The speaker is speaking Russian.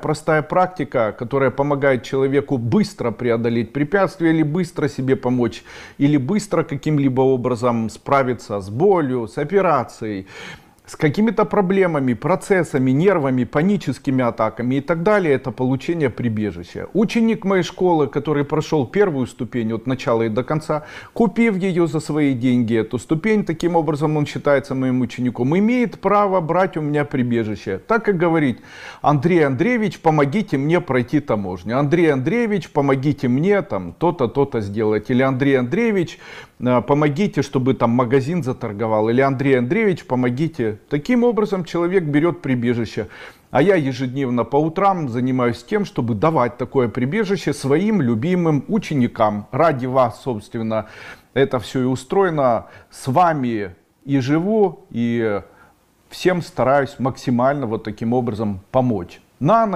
Простая практика, которая помогает человеку быстро преодолеть препятствия или быстро себе помочь, или быстро каким-либо образом справиться с болью, с операцией с какими-то проблемами, процессами, нервами, паническими атаками и так далее, это получение прибежища. Ученик моей школы, который прошел первую ступень от начала и до конца, купив ее за свои деньги, эту ступень, таким образом он считается моим учеником, имеет право брать у меня прибежище. Так и говорить, Андрей Андреевич, помогите мне пройти таможню. Андрей Андреевич, помогите мне там то-то, то-то сделать. Или Андрей Андреевич, э, помогите, чтобы там магазин заторговал. Или Андрей Андреевич, помогите Таким образом человек берет прибежище. А я ежедневно по утрам занимаюсь тем, чтобы давать такое прибежище своим любимым ученикам. Ради вас, собственно, это все и устроено. С вами и живу, и всем стараюсь максимально вот таким образом помочь. На